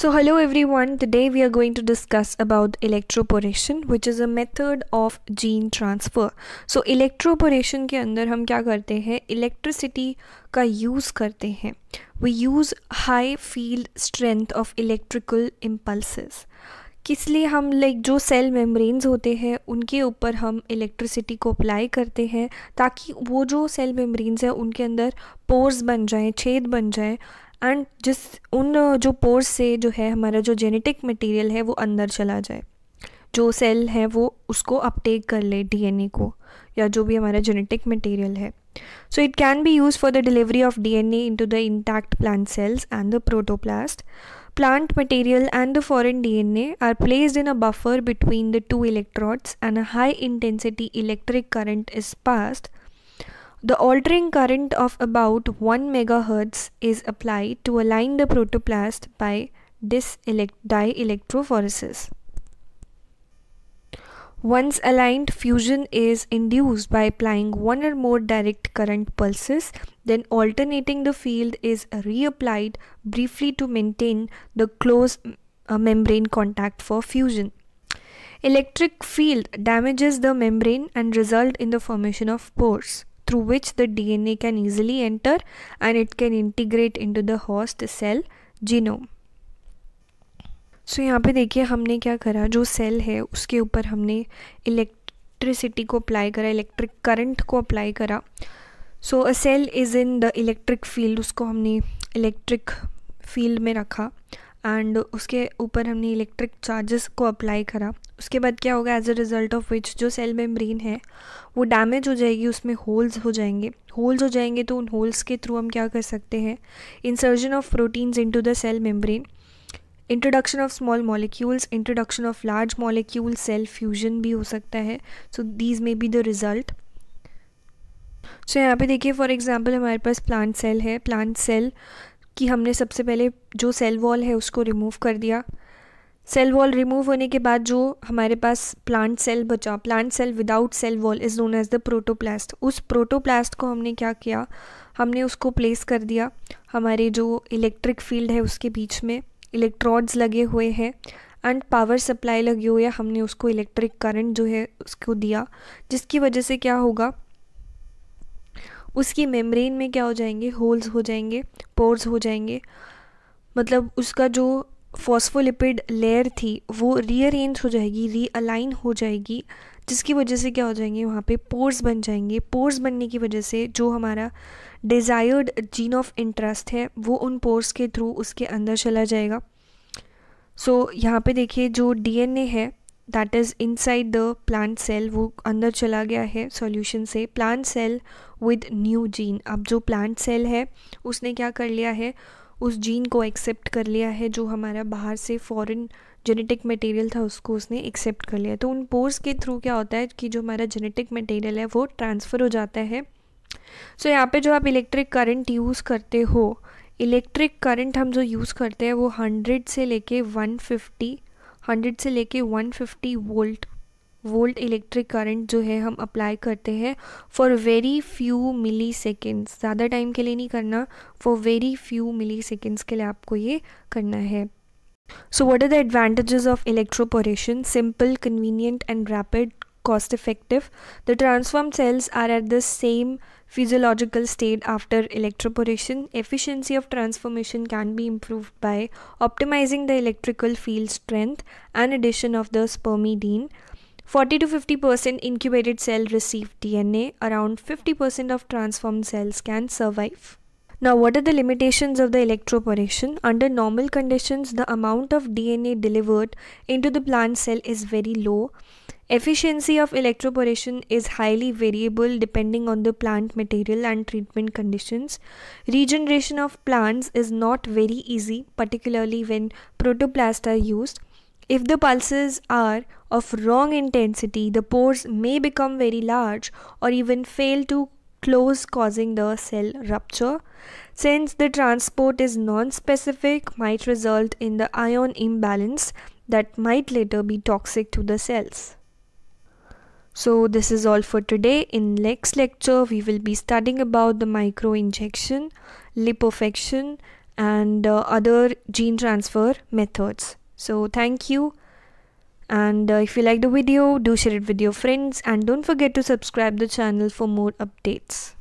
So hello everyone, today we are going to discuss about electroporation which is a method of gene transfer. So electroporation के अंदर हम क्या करते हैं electricity का use करते हैं We use high field strength of electrical impulses. किस लिए हम लाइक जो सेल मेम्ब्रेन्स होते हैं उनके ऊपर हम इलेक्ट्रिसिटी को अप्लाई करते हैं ताकि वो जो सेल मेम्ब्रेन्स हैं उनके अंदर पोर्स बन जाएं छेद बन जाएं एंड जिस उन जो पोर्स से जो है हमारा जो जेनेटिक मटेरियल है वो अंदर चला जाए जो सेल है वो उसको अपटेक कर ले डीएनए को या जो भी हमारा जेनेटिक मटेरियल है so it can be use for the delivery of DNA into the intact plant cells and the protoplast plant material and the foreign DNA are placed in a buffer between the two electrodes and a high intensity electric current is passed The altering current of about 1 MHz is applied to align the protoplast by dielectrophoresis. Once aligned, fusion is induced by applying one or more direct current pulses, then alternating the field is reapplied briefly to maintain the close uh, membrane contact for fusion. Electric field damages the membrane and result in the formation of pores. through which the DNA can easily enter and it can integrate into the host cell genome. So so, यहाँ पे देखिए हमने क्या करा जो cell है उसके ऊपर हमने इलेक्ट्रिसिटी को अप्लाई करा इलेक्ट्रिक करंट को अप्लाई करा so a cell is in the electric field उसको हमने इलेक्ट्रिक फील्ड में रखा एंड उसके ऊपर हमने इलेक्ट्रिक चार्जेस को अप्लाई करा उसके बाद क्या होगा as a result of which जो सेल मेम्ब्रेन है वो डैमेज हो जाएगी उसमें होल्स हो जाएंगे होल्स हो जाएंगे तो उन होल्स के थ्रू हम क्या कर सकते हैं insertion of proteins into the cell membrane introduction of small molecules introduction of large molecule cell fusion भी हो सकता है so these may be the result so यहाँ पे देखिए फॉर एग्जांपल हमारे पास प्लांट सेल है प्लांट सेल कि हमने सबसे पहले जो सेल वॉल है उसको रिमूव कर दिया सेल वॉल रिमूव होने के बाद जो हमारे पास प्लांट सेल बचा plant cell without cell wall is known as the protoplast उस प्रोटोप्लास्ट को हमने क्या किया हमने उसको प्लेस कर दिया हमारे जो इलेक्ट्रिक फील्ड है उसके बीच में इलेक्ट्रॉड्स लगे हुए हैं एंड पावर सप्लाई लगी हुई है हमने उसको इलेक्ट्रिक करंट जो है उसको दिया जिसकी वजह से क्या होगा उसकी मेम्ब्रेन में क्या हो जाएंगे होल्स हो जाएंगे पोर्स हो जाएंगे मतलब उसका जो फॉस्फोलिपिड लेयर थी वो रीअरेंज हो जाएगी रीअलाइन हो जाएगी जिसकी वजह से क्या हो जाएंगे वहाँ पे पोर्स बन जाएंगे पोर्स बनने की वजह से जो हमारा डिज़ायर्ड जीन ऑफ इंटरेस्ट है वो उन पोर्स के थ्रू उसके अंदर चला जाएगा सो so, यहाँ पे देखिए जो डीएनए है that is inside the plant cell वो अंदर चला गया है सॉल्यूशन से plant cell with new gene अब जो प्लांट सेल है उसने क्या कर लिया है उस जीन को एक्सेप्ट कर लिया है जो हमारा बाहर से फॉरेन जेनेटिक मटेरियल था उसको उसने एक्सेप्ट कर लिया तो उन पोर्स के थ्रू क्या होता है कि जो हमारा जेनेटिक मटेरियल है वो ट्रांसफ़र हो जाता है सो so, यहाँ पे जो आप इलेक्ट्रिक करंट यूज़ करते हो इलेक्ट्रिक करंट हम जो यूज़ करते हैं वो हंड्रेड से लेके वन फिफ्टी 100 से लेके 150 वोल्ट वोल्ट इलेक्ट्रिक करंट जो है हम अप्लाई करते हैं for very few milliseconds ज़्यादा टाइम के लिए नहीं करना for very few milliseconds के लिए आपको ये करना है so what are the advantages of electroporation simple convenient and rapid cost effective. The transformed cells are at the same physiological state after electroporation. Efficiency of transformation can be improved by optimizing the electrical field strength and addition of the spermidine. 40 to 50% incubated cell receive DNA. Around 50% of transformed cells can survive. Now, what are the limitations of the electroporation? Under normal conditions, the amount of DNA delivered into the plant cell is very low. Efficiency of electroporation is highly variable depending on the plant material and treatment conditions. Regeneration of plants is not very easy, particularly when protoplasts are used. If the pulses are of wrong intensity, the pores may become very large or even fail to close causing the cell rupture. Since the transport is non-specific, might result in the ion imbalance that might later be toxic to the cells. So this is all for today. In next lecture, we will be studying about the microinjection, lipofection, and uh, other gene transfer methods. So thank you. And uh, if you like the video, do share it with your friends and don't forget to subscribe the channel for more updates.